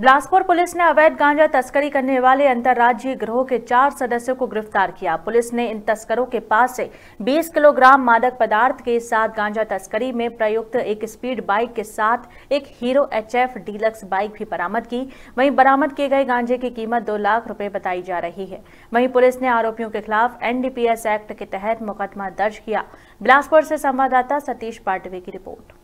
Bilaspur police ने अवैध गांजा तस्करी करने वाले अंतर्राज्यीय ग्रोह के चार सदस्यों को गिरफ्तार किया पुलिस ने इन तस्करों के पास से 20 किलोग्राम मादक पदार्थ के साथ गांजा तस्करी में प्रयुक्त एक स्पीड बाइक के साथ एक हीरो एचएफ डीलक्स बाइक भी बरामद की वहीं बरामद किए गए गांजे की कीमत दो लाख रूपये बताई जा रही है वही पुलिस ने आरोपियों के खिलाफ एनडीपीएस एक्ट के तहत मुकदमा दर्ज किया बिलासपुर से संवाददाता सतीश पाटवे की रिपोर्ट